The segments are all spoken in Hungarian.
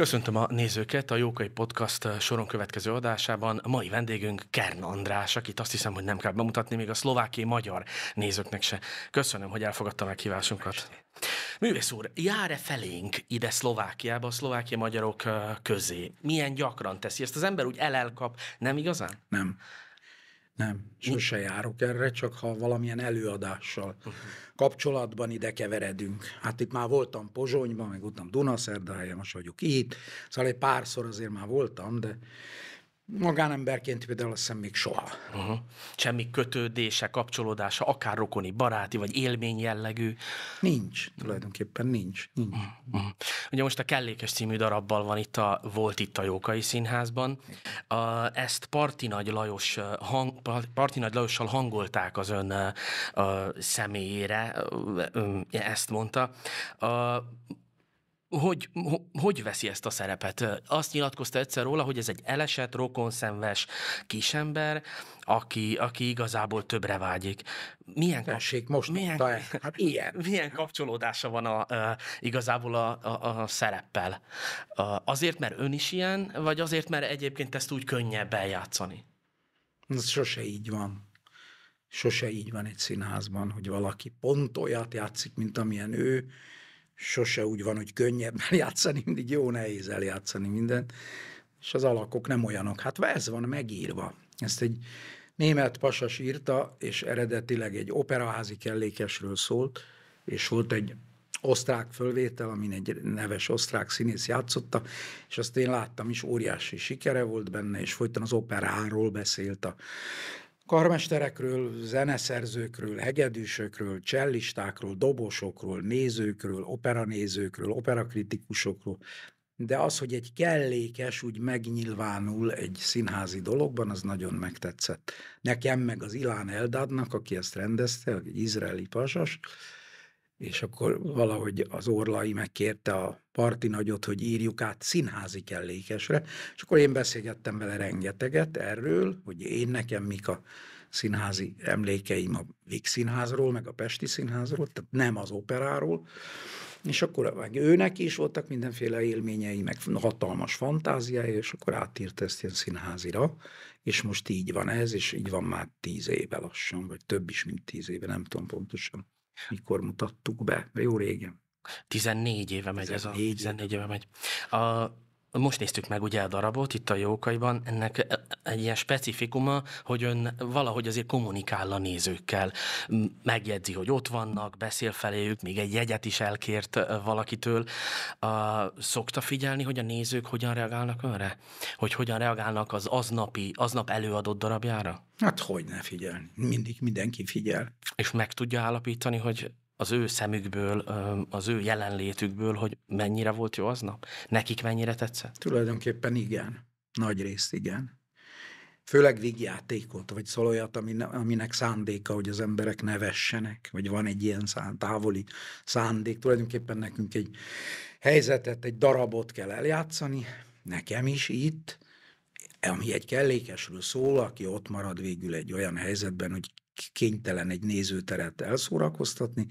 Köszöntöm a nézőket a Jókai Podcast eh, soron következő adásában. A mai vendégünk Kern András, akit azt hiszem, hogy nem kell bemutatni még a szlovákiai magyar nézőknek se. Köszönöm, hogy elfogadta meghívásunkat. Művész úr, jár-e felénk ide Szlovákiába, a szlovákia magyarok eh, közé? Milyen gyakran teszi ezt? Az ember úgy elelkap, nem igazán? Nem. Nem, sose járok erre, csak ha valamilyen előadással uh-huh. kapcsolatban ide keveredünk. Hát itt már voltam Pozsonyban, meg voltam Dunaszerdahelyen, most vagyok itt, szóval egy párszor azért már voltam, de Magánemberként például azt hiszem még soha. Uh-huh. Semmi kötődése, kapcsolódása, akár rokoni, baráti vagy élmény jellegű? Nincs, tulajdonképpen nincs. nincs. Uh-huh. Ugye most a Kellékes című darabbal van itt a, volt itt a Jókai Színházban. A, ezt Partinagy, Lajos hang, Partinagy Lajossal hangolták az ön a, a személyére, ezt mondta. A, hogy, hogy veszi ezt a szerepet. Azt nyilatkozta egyszer róla, hogy ez egy elesett, rokonszenves kisember, aki, aki igazából többre vágyik. Milyen Tessék, kap... most milyen, hát ilyen. milyen kapcsolódása van a, a, igazából a, a, a szereppel? Azért, mert ön is ilyen, vagy azért, mert egyébként ezt úgy könnyebb eljátszani? Ez sose így van. Sose így van egy színházban, hogy valaki pont olyat játszik, mint amilyen ő, sose úgy van, hogy könnyebb eljátszani, mindig jó nehéz eljátszani mindent, és az alakok nem olyanok. Hát ez van megírva. Ezt egy német pasas írta, és eredetileg egy operaházi kellékesről szólt, és volt egy osztrák fölvétel, amin egy neves osztrák színész játszotta, és azt én láttam is, óriási sikere volt benne, és folyton az operáról beszélt a karmesterekről, zeneszerzőkről, hegedűsökről, csellistákról, dobosokról, nézőkről, operanézőkről, operakritikusokról, de az, hogy egy kellékes úgy megnyilvánul egy színházi dologban, az nagyon megtetszett. Nekem meg az Ilán Eldadnak, aki ezt rendezte, egy izraeli pasas, és akkor valahogy az Orlai megkérte a parti nagyot, hogy írjuk át színházi kellékesre, és akkor én beszélgettem vele rengeteget erről, hogy én nekem mik a színházi emlékeim a Vig színházról, meg a Pesti színházról, tehát nem az operáról, és akkor meg őnek is voltak mindenféle élményei, meg hatalmas fantáziája, és akkor átírt ezt ilyen színházira, és most így van ez, és így van már tíz éve lassan, vagy több is, mint tíz éve, nem tudom pontosan mikor mutattuk be, jó régen. 14 éve megy 14 ez a... 14 éve megy. A, most néztük meg ugye a darabot itt a jókaiban, ennek e- egy ilyen specifikuma, hogy ön valahogy azért kommunikál a nézőkkel, megjegyzi, hogy ott vannak, beszél feléjük, még egy jegyet is elkért valakitől. A, szokta figyelni, hogy a nézők hogyan reagálnak önre? Hogy hogyan reagálnak az aznapi, aznap előadott darabjára? Hát hogy ne figyelni? Mindig mindenki figyel. És meg tudja állapítani, hogy az ő szemükből, az ő jelenlétükből, hogy mennyire volt jó aznap? Nekik mennyire tetszett? Tulajdonképpen igen. Nagy részt igen. Főleg vígjátékot, vagy szolójat, aminek szándéka, hogy az emberek nevessenek, vagy van egy ilyen szánd, távoli szándék. Tulajdonképpen nekünk egy helyzetet, egy darabot kell eljátszani, nekem is itt, ami egy kellékesről szól, aki ott marad végül egy olyan helyzetben, hogy kénytelen egy nézőteret elszórakoztatni,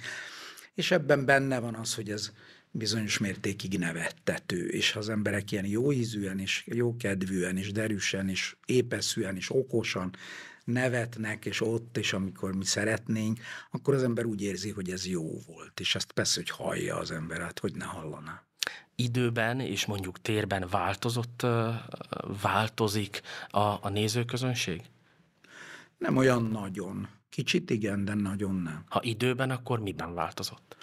és ebben benne van az, hogy ez bizonyos mértékig nevettető, és ha az emberek ilyen jó ízűen, és jó kedvűen, és derűsen, és épeszűen, és okosan nevetnek, és ott, és amikor mi szeretnénk, akkor az ember úgy érzi, hogy ez jó volt, és ezt persze, hogy hallja az ember, hát hogy ne hallaná időben és mondjuk térben változott, változik a, a nézőközönség? Nem olyan nagyon. Kicsit igen, de nagyon nem. Ha időben, akkor miben változott?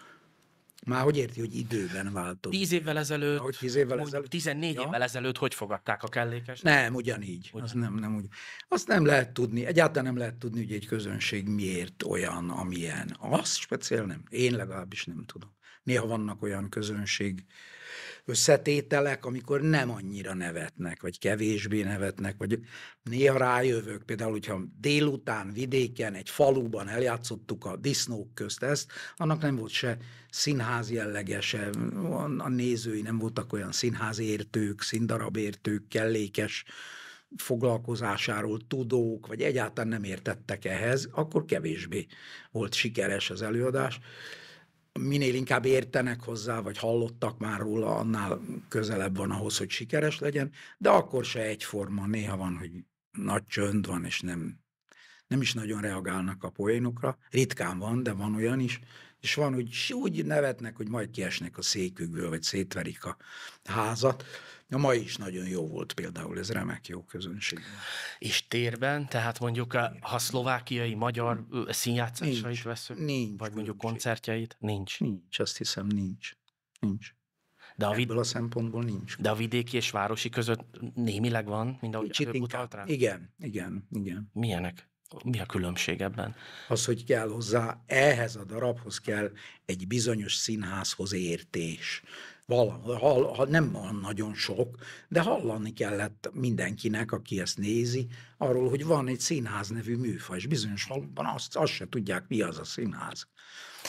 Már hogy érti, hogy időben változott? Tíz évvel ezelőtt, hogy tíz évvel ezelőtt? 14 ja? évvel ezelőtt hogy fogadták a kellékes? Nem, ugyanígy. Ugyan. Az nem, nem úgy. Azt nem lehet tudni, egyáltalán nem lehet tudni, hogy egy közönség miért olyan, amilyen. Azt speciál nem. Én legalábbis nem tudom. Néha vannak olyan közönség, összetételek, amikor nem annyira nevetnek, vagy kevésbé nevetnek, vagy néha rájövök, például, hogyha délután vidéken, egy faluban eljátszottuk a disznók közt ezt, annak nem volt se színház jellege, se a nézői nem voltak olyan színházértők, színdarabértők, kellékes foglalkozásáról tudók, vagy egyáltalán nem értettek ehhez, akkor kevésbé volt sikeres az előadás minél inkább értenek hozzá, vagy hallottak már róla, annál közelebb van ahhoz, hogy sikeres legyen, de akkor se egyforma. Néha van, hogy nagy csönd van, és nem, nem is nagyon reagálnak a poénokra. Ritkán van, de van olyan is. És van, hogy úgy nevetnek, hogy majd kiesnek a székükből, vagy szétverik a házat. A mai is nagyon jó volt például, ez remek jó közönség. És térben, tehát mondjuk a, eh, ha szlovákiai, magyar eh, színjátszásra is veszünk, nincs, vagy mondjuk koncertjeit, nincs. Nincs, azt hiszem nincs. Nincs. De a vid- Ebből a szempontból nincs. De a vidéki és városi között némileg van, mind ahogy Kicsit utalt rá? Igen, igen, igen. Milyenek? Mi a különbség ebben? Az, hogy kell hozzá, ehhez a darabhoz kell egy bizonyos színházhoz értés. Val, hall, ha nem van nagyon sok, de hallani kellett mindenkinek, aki ezt nézi, arról, hogy van egy színház nevű műfaj, és bizonyos faluban azt, azt se tudják, mi az a színház.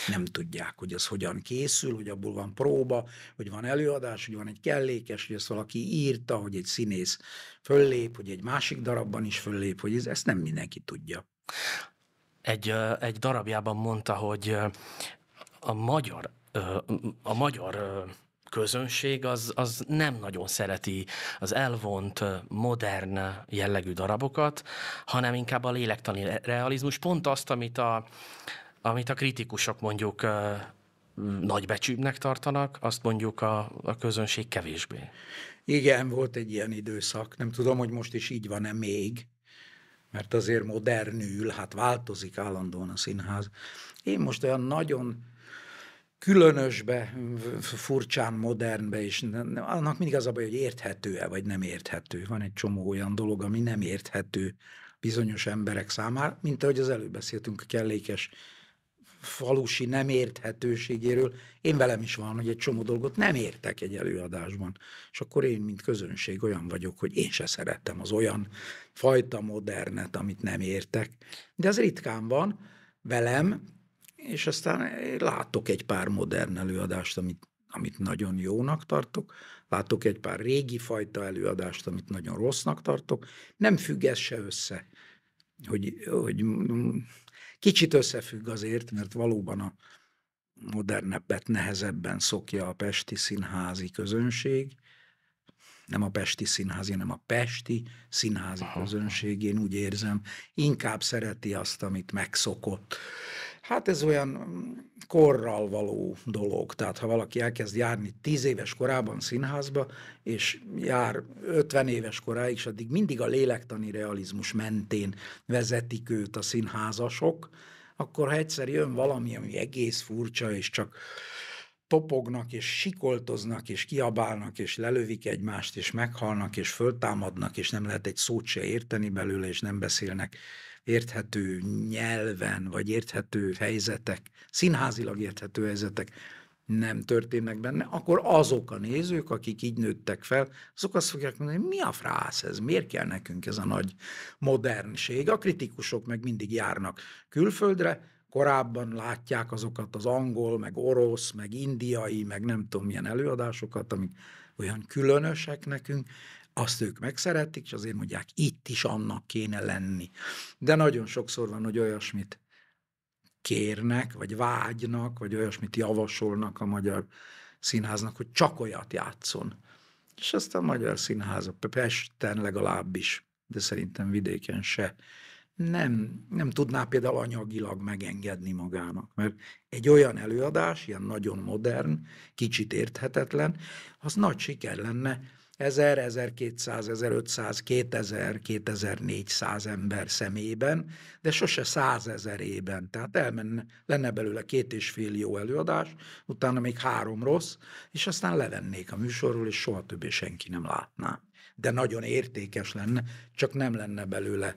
Nem tudják, hogy ez hogyan készül, hogy abból van próba, hogy van előadás, hogy van egy kellékes, hogy ezt valaki írta, hogy egy színész föllép, hogy egy másik darabban is föllép, hogy ez, ezt nem mindenki tudja. Egy, egy darabjában mondta, hogy a magyar a magyar közönség az, az nem nagyon szereti az elvont, modern jellegű darabokat, hanem inkább a lélektani realizmus, pont azt, amit a, amit a kritikusok mondjuk becsűbnek tartanak, azt mondjuk a, a közönség kevésbé. Igen, volt egy ilyen időszak. Nem tudom, hogy most is így van-e még, mert azért modernül, hát változik állandóan a színház. Én most olyan nagyon különösbe, furcsán modernbe, és annak mindig az a baj, hogy érthető-e, vagy nem érthető. Van egy csomó olyan dolog, ami nem érthető bizonyos emberek számára, mint ahogy az előbb beszéltünk a kellékes falusi nem érthetőségéről. Én velem is van, hogy egy csomó dolgot nem értek egy előadásban. És akkor én, mint közönség olyan vagyok, hogy én se szerettem az olyan fajta modernet, amit nem értek. De ez ritkán van velem, és aztán látok egy pár modern előadást, amit, amit nagyon jónak tartok, látok egy pár régi fajta előadást, amit nagyon rossznak tartok, nem függ ez se össze, hogy, hogy kicsit összefügg azért, mert valóban a modernebbet nehezebben szokja a pesti színházi közönség, nem a pesti színházi, hanem a pesti színházi Aha. közönség, én úgy érzem, inkább szereti azt, amit megszokott. Hát ez olyan korral való dolog. Tehát ha valaki elkezd járni tíz éves korában színházba, és jár 50 éves koráig, és addig mindig a lélektani realizmus mentén vezetik őt a színházasok, akkor ha egyszer jön valami, ami egész furcsa, és csak topognak, és sikoltoznak, és kiabálnak, és lelövik egymást, és meghalnak, és föltámadnak, és nem lehet egy szót se érteni belőle, és nem beszélnek érthető nyelven, vagy érthető helyzetek, színházilag érthető helyzetek nem történnek benne, akkor azok a nézők, akik így nőttek fel, azok azt fogják mondani, mi a frász ez, miért kell nekünk ez a nagy modernség. A kritikusok meg mindig járnak külföldre, korábban látják azokat az angol, meg orosz, meg indiai, meg nem tudom milyen előadásokat, amik olyan különösek nekünk, azt ők megszerették, és azért mondják, itt is annak kéne lenni. De nagyon sokszor van, hogy olyasmit kérnek, vagy vágynak, vagy olyasmit javasolnak a magyar színháznak, hogy csak olyat játszon. És ezt a magyar színház, a Pesten legalábbis, de szerintem vidéken se, nem, nem tudná például anyagilag megengedni magának, mert egy olyan előadás, ilyen nagyon modern, kicsit érthetetlen, az nagy siker lenne, 1000, 1200, 1500, 2000, 2400 ember szemében, de sose százezerében. Tehát elmenne, lenne belőle két és fél jó előadás, utána még három rossz, és aztán levennék a műsorról, és soha többé senki nem látná. De nagyon értékes lenne, csak nem lenne belőle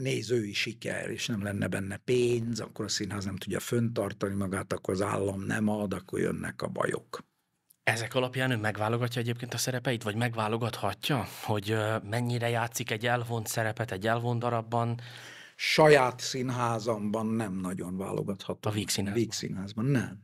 nézői siker, és nem lenne benne pénz, akkor a színház nem tudja föntartani magát, akkor az állam nem ad, akkor jönnek a bajok. Ezek alapján ön megválogatja egyébként a szerepeit, vagy megválogathatja, hogy mennyire játszik egy elvont szerepet egy elvont darabban? Saját színházamban nem nagyon válogathatom. A Víg Színházban? Víg Színházban, nem.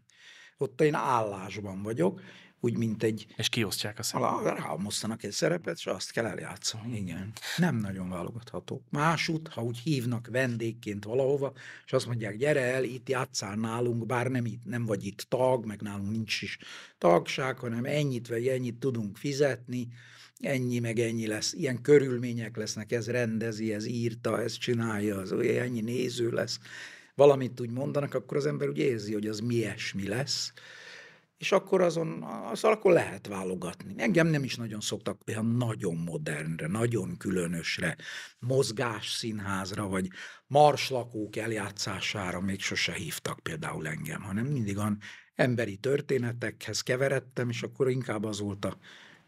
Ott én állásban vagyok, úgy, mint egy... És kiosztják a szerepet. Rámosztanak hát, egy szerepet, és azt kell eljátszani, igen. Nem nagyon válogatható. Másút, ha úgy hívnak vendégként valahova, és azt mondják, gyere el, itt játszál nálunk, bár nem, itt, nem vagy itt tag, meg nálunk nincs is tagság, hanem ennyit vagy ennyit tudunk fizetni, ennyi meg ennyi lesz, ilyen körülmények lesznek, ez rendezi, ez írta, ez csinálja, az ennyi néző lesz, valamit úgy mondanak, akkor az ember úgy érzi, hogy az mi lesz, és akkor azon, az akkor lehet válogatni. Engem nem is nagyon szoktak olyan nagyon modernre, nagyon különösre, mozgásszínházra, vagy marslakók eljátszására még sose hívtak például engem, hanem mindig an emberi történetekhez keveredtem, és akkor inkább az volt a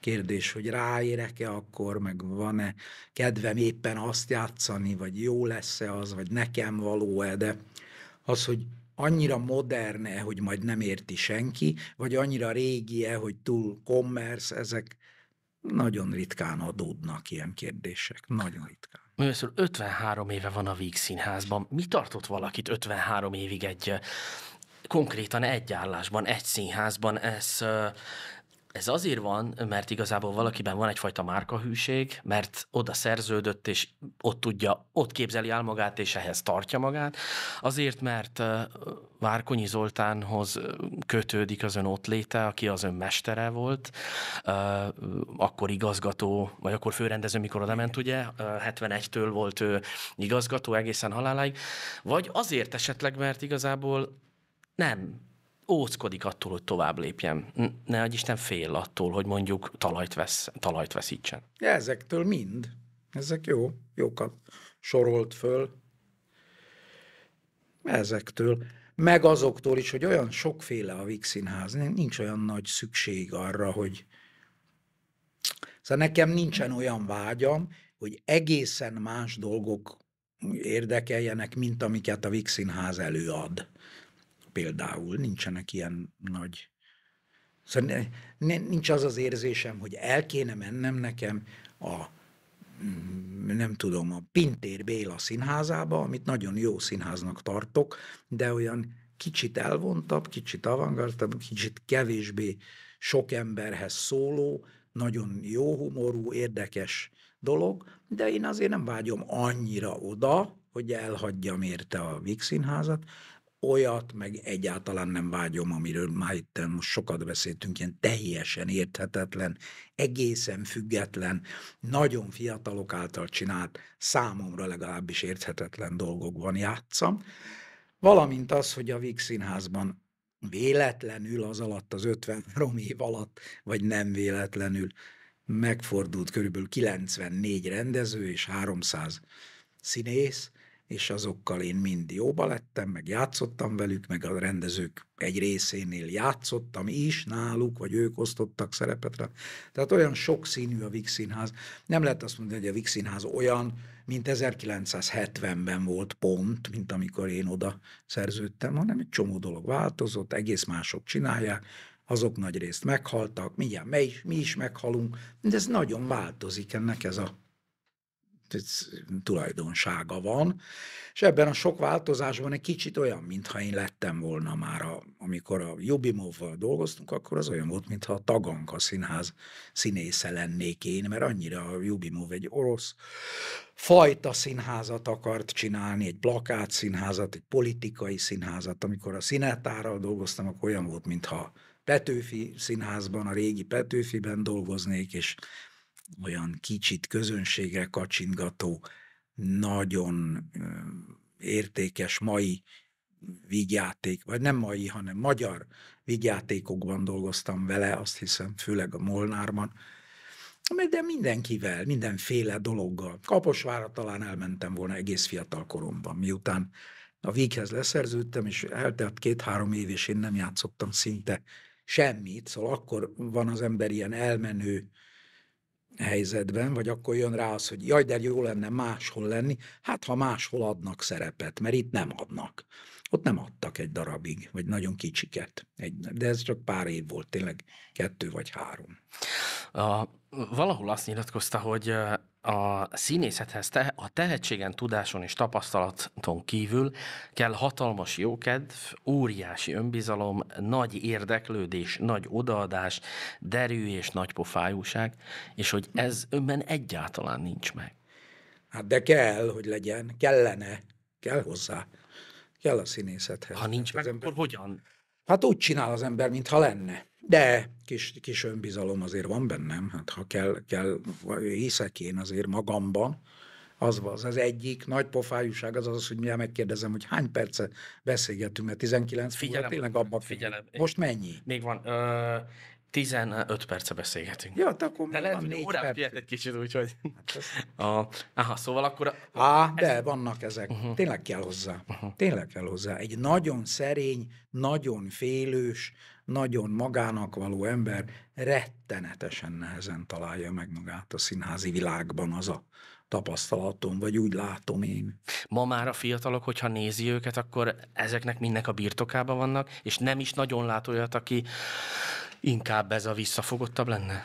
kérdés, hogy ráérek-e akkor, meg van-e kedvem éppen azt játszani, vagy jó lesz-e az, vagy nekem való-e, de az, hogy annyira moderne, hogy majd nem érti senki, vagy annyira régie, hogy túl commerce, ezek nagyon ritkán adódnak ilyen kérdések. Nagyon ritkán. Műszor 53 éve van a Víg Színházban. Mi tartott valakit 53 évig egy konkrétan egy állásban, egy színházban, ez ez azért van, mert igazából valakiben van egyfajta márkahűség, mert oda szerződött, és ott tudja, ott képzeli el magát, és ehhez tartja magát. Azért, mert Várkonyi Zoltánhoz kötődik az ön ott léte, aki az ön mestere volt, akkor igazgató, vagy akkor főrendező, mikor oda ment, ugye, 71-től volt ő igazgató egészen haláláig, vagy azért esetleg, mert igazából nem óckodik attól, hogy tovább lépjen. Ne hogy Isten fél attól, hogy mondjuk talajt, vesz, talajt veszítsen. Ezektől mind. Ezek jó, jókat sorolt föl. Ezektől. Meg azoktól is, hogy olyan sokféle a Vix Színház. Nincs olyan nagy szükség arra, hogy... Szóval nekem nincsen olyan vágyam, hogy egészen más dolgok érdekeljenek, mint amiket a Vix Színház előad például, nincsenek ilyen nagy... Szóval nincs az az érzésem, hogy el kéne mennem nekem a mm, nem tudom, a Pintér Béla színházába, amit nagyon jó színháznak tartok, de olyan kicsit elvontabb, kicsit avantgardabb, kicsit kevésbé sok emberhez szóló, nagyon jó humorú, érdekes dolog, de én azért nem vágyom annyira oda, hogy elhagyjam érte a Vix színházat, olyat meg egyáltalán nem vágyom, amiről már itt most sokat beszéltünk, ilyen teljesen érthetetlen, egészen független, nagyon fiatalok által csinált, számomra legalábbis érthetetlen dolgokban játszam, valamint az, hogy a Víg Színházban véletlenül az alatt, az 50 év alatt, vagy nem véletlenül megfordult körülbelül 94 rendező és 300 színész, és azokkal én mind jóba lettem, meg játszottam velük, meg a rendezők egy részénél játszottam is náluk, vagy ők osztottak szerepet rá. Tehát olyan sok színű a Vix Színház. Nem lehet azt mondani, hogy a Vix Színház olyan, mint 1970-ben volt pont, mint amikor én oda szerződtem, hanem egy csomó dolog változott, egész mások csinálják, azok nagy részt meghaltak, mindjárt mi is, mi is meghalunk, de ez nagyon változik ennek ez a tulajdonsága van, és ebben a sok változásban egy kicsit olyan, mintha én lettem volna már, a, amikor a Jubimovval dolgoztunk, akkor az olyan volt, mintha a Taganka színház színésze lennék én, mert annyira a Jubimov egy orosz fajta színházat akart csinálni, egy plakát színházat, egy politikai színházat. Amikor a színetárral dolgoztam, akkor olyan volt, mintha Petőfi színházban, a régi Petőfiben dolgoznék, és olyan kicsit közönségre kacsingató, nagyon értékes mai vígjáték, vagy nem mai, hanem magyar vígjátékokban dolgoztam vele, azt hiszem, főleg a Molnárban, de mindenkivel, mindenféle dologgal. Kaposvára talán elmentem volna egész fiatal koromban, miután a víghez leszerződtem, és eltelt két-három év, és én nem játszottam szinte semmit, szóval akkor van az ember ilyen elmenő, helyzetben, vagy akkor jön rá az, hogy jaj, de jó lenne máshol lenni, hát ha máshol adnak szerepet, mert itt nem adnak. Ott nem adtak egy darabig, vagy nagyon kicsiket. Egy, de ez csak pár év volt, tényleg kettő vagy három. A, valahol azt nyilatkozta, hogy a színészethez te, a tehetségen, tudáson és tapasztalaton kívül kell hatalmas jókedv, óriási önbizalom, nagy érdeklődés, nagy odaadás, derű és nagy pofájúság, és hogy ez önben egyáltalán nincs meg. Hát de kell, hogy legyen, kellene, kell hozzá, kell a színészethez. Ha nincs hát meg, akkor hogyan Hát úgy csinál az ember, mintha lenne. De kis, kis önbizalom azért van bennem, hát ha kell, kell hiszek én azért magamban, az az. Az egyik nagy pofájúság az az, hogy miért megkérdezem, hogy hány perce beszélgetünk, mert 19 figyelem, tényleg abban figyelem. Most mennyi? Még van. Ö, 15 perce beszélgetünk. Jó, akkor De lehet, hogy órát egy kicsit, úgyhogy... Hát ez... a, aha, szóval akkor... Á, de ez... de vannak ezek. Uh-huh. Tényleg kell hozzá. Uh-huh. Tényleg kell hozzá. Egy nagyon szerény, nagyon félős, nagyon magának való ember rettenetesen nehezen találja meg magát a színházi világban az a tapasztalatom, vagy úgy látom én. Ma már a fiatalok, hogyha nézi őket, akkor ezeknek mindnek a birtokában vannak, és nem is nagyon lát olyat, aki inkább ez a visszafogottabb lenne?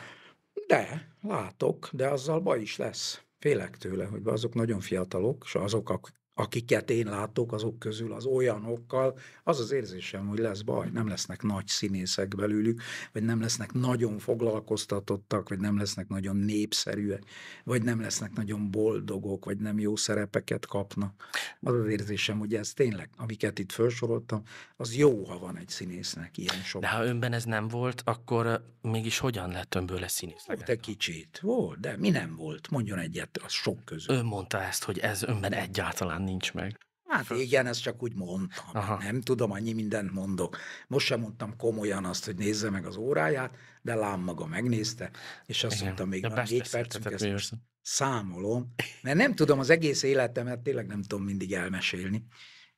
De, látok, de azzal baj is lesz. Félek tőle, hogy azok nagyon fiatalok, és azok, akik akiket én látok, azok közül az olyanokkal, az az érzésem, hogy lesz baj, nem lesznek nagy színészek belőlük, vagy nem lesznek nagyon foglalkoztatottak, vagy nem lesznek nagyon népszerűek, vagy nem lesznek nagyon boldogok, vagy nem jó szerepeket kapnak. Az az érzésem, hogy ez tényleg, amiket itt felsoroltam, az jó, ha van egy színésznek ilyen sok. De ha önben ez nem volt, akkor mégis hogyan lett önből lesz színész? Volt hát egy kicsit, volt, de mi nem volt, mondjon egyet, az sok közül. Ön mondta ezt, hogy ez önben egyáltalán nincs meg. Hát igen, ezt csak úgy mondtam. Aha. Nem tudom, annyi mindent mondok. Most sem mondtam komolyan azt, hogy nézze meg az óráját, de lám maga megnézte, és azt igen. mondta, még van négy percünk, ezt számolom, mert nem tudom az egész életemet, tényleg nem tudom mindig elmesélni,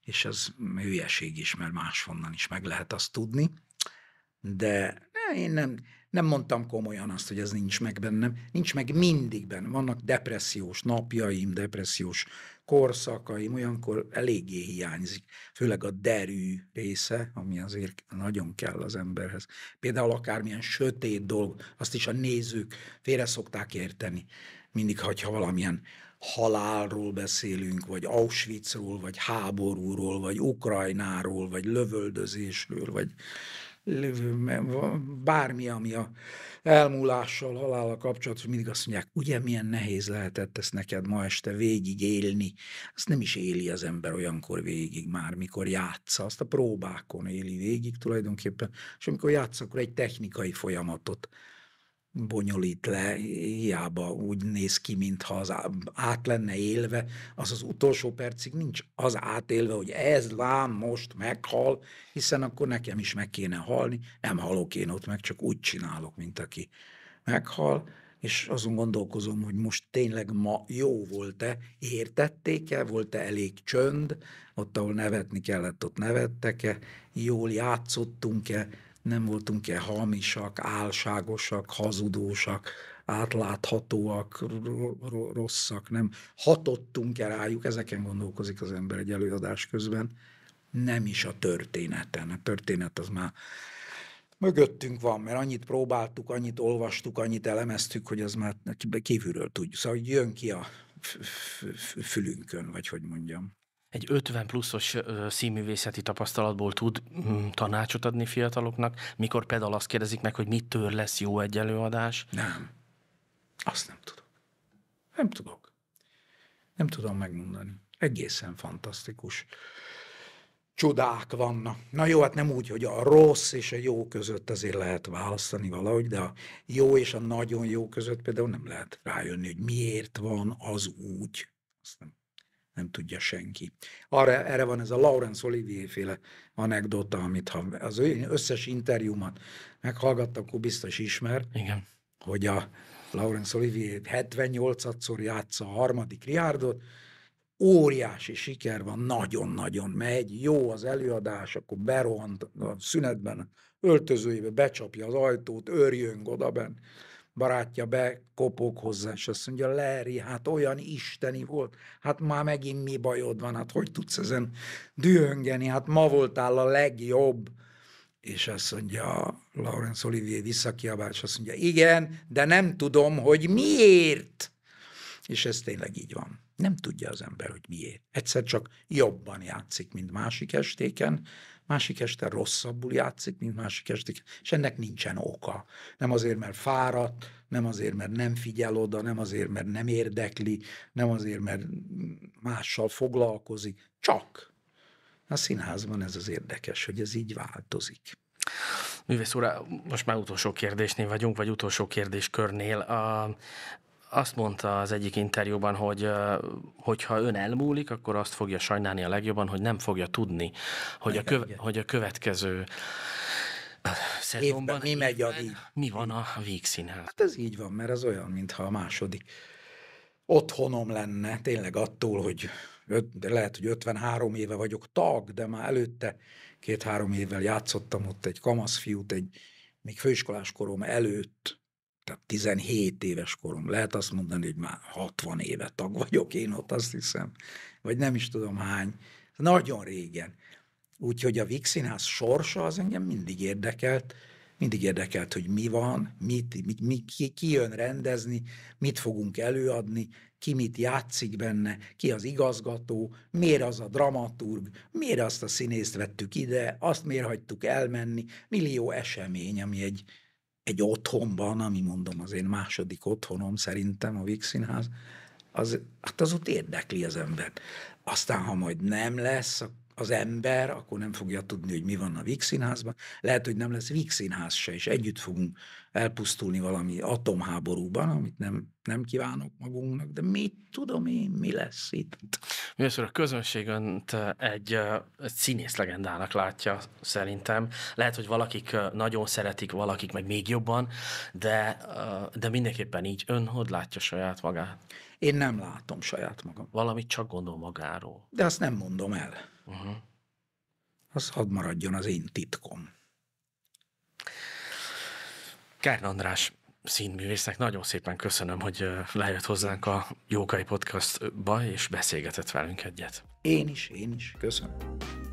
és az hülyeség is, mert máshonnan is meg lehet azt tudni, de ne, én nem, nem mondtam komolyan azt, hogy ez nincs meg bennem, nincs meg mindig bennem. Vannak depressziós napjaim, depressziós korszakai, olyankor eléggé hiányzik, főleg a derű része, ami azért nagyon kell az emberhez. Például akármilyen sötét dolg, azt is a nézők félre szokták érteni, mindig, hogyha valamilyen halálról beszélünk, vagy Auschwitzról, vagy háborúról, vagy Ukrajnáról, vagy lövöldözésről, vagy bármi, ami a elmúlással, halállal kapcsolatos, mindig azt mondják, ugye milyen nehéz lehetett ezt neked ma este végig élni. Azt nem is éli az ember olyankor végig már, mikor játsza, azt a próbákon éli végig tulajdonképpen, és amikor játsz, akkor egy technikai folyamatot bonyolít le, hiába úgy néz ki, mintha az át lenne élve, az az utolsó percig nincs az átélve, hogy ez lám most meghal, hiszen akkor nekem is meg kéne halni, nem halok én ott meg, csak úgy csinálok, mint aki meghal, és azon gondolkozom, hogy most tényleg ma jó volt-e, értették-e, volt-e elég csönd, ott, ahol nevetni kellett, ott nevettek-e, jól játszottunk-e, nem voltunk e hamisak, álságosak, hazudósak, átláthatóak, rosszak, nem hatottunk el rájuk, ezeken gondolkozik az ember egy előadás közben, nem is a történeten. A történet az már mögöttünk van, mert annyit próbáltuk, annyit olvastuk, annyit elemeztük, hogy az már kívülről tudjuk. Szóval jön ki a fülünkön, vagy hogy mondjam egy 50 pluszos színművészeti tapasztalatból tud mm, tanácsot adni fiataloknak, mikor például azt kérdezik meg, hogy mitől lesz jó egy előadás? Nem. Azt nem tudom, Nem tudok. Nem tudom megmondani. Egészen fantasztikus csodák vannak. Na jó, hát nem úgy, hogy a rossz és a jó között azért lehet választani valahogy, de a jó és a nagyon jó között például nem lehet rájönni, hogy miért van az úgy. Azt nem nem tudja senki. Arra, erre van ez a Laurence Olivier féle anekdota, amit ha az ő összes interjúmat meghallgattam, akkor biztos ismer, Igen. hogy a Laurence Olivier 78-szor játsza a harmadik riárdot, óriási siker van, nagyon-nagyon megy, jó az előadás, akkor berohant a szünetben, öltözőjébe becsapja az ajtót, örjöng odabent barátja be, kopog hozzá, és azt mondja, Leri, hát olyan isteni volt, hát már megint mi bajod van, hát hogy tudsz ezen dühöngeni, hát ma voltál a legjobb. És azt mondja Laurence Olivier visszakiabál, és azt mondja, igen, de nem tudom, hogy miért. És ez tényleg így van. Nem tudja az ember, hogy miért. Egyszer csak jobban játszik, mint másik estéken, másik este rosszabbul játszik, mint másik este, és ennek nincsen oka. Nem azért, mert fáradt, nem azért, mert nem figyel oda, nem azért, mert nem érdekli, nem azért, mert mással foglalkozik, csak. A színházban ez az érdekes, hogy ez így változik. Művész úr, most már utolsó kérdésnél vagyunk, vagy utolsó kérdéskörnél. A, azt mondta az egyik interjúban, hogy hogyha ön elmúlik, akkor azt fogja sajnálni a legjobban, hogy nem fogja tudni, hogy, a, köve, hogy a következő szezonban mi megy a víg. Mi van a végszínhez? Hát ez így van, mert az olyan, mintha a második otthonom lenne, tényleg attól, hogy öt, de lehet, hogy 53 éve vagyok tag, de már előtte két-három évvel játszottam ott egy kamaszfiút, egy még főiskolás korom előtt, tehát 17 éves korom, lehet azt mondani, hogy már 60 éve tag vagyok én ott, azt hiszem, vagy nem is tudom hány, nagyon régen. Úgyhogy a Vix sorsa az engem mindig érdekelt, mindig érdekelt, hogy mi van, mit, mit, mi, ki, ki jön rendezni, mit fogunk előadni, ki mit játszik benne, ki az igazgató, miért az a dramaturg, miért azt a színészt vettük ide, azt miért hagytuk elmenni, millió esemény, ami egy, egy otthonban, ami mondom az én második otthonom szerintem a Vix Színház, az, hát az ott érdekli az embert. Aztán, ha majd nem lesz, az ember, akkor nem fogja tudni, hogy mi van a Víg Színházban. Lehet, hogy nem lesz Víg Színház se, és együtt fogunk elpusztulni valami atomháborúban, amit nem, nem kívánok magunknak, de mit tudom én, mi lesz itt? Műsor a közönség önt egy, egy színész legendának látja szerintem. Lehet, hogy valakik nagyon szeretik, valakik meg még jobban, de, de mindenképpen így ön hogy látja saját magát? Én nem látom saját magam. Valamit csak gondol magáról. De azt nem mondom el. Aha. Az hadd maradjon az én titkom. Kern András, színművésznek nagyon szépen köszönöm, hogy lejött hozzánk a Jókai Podcastba, és beszélgetett velünk egyet. Én is, én is. Köszönöm.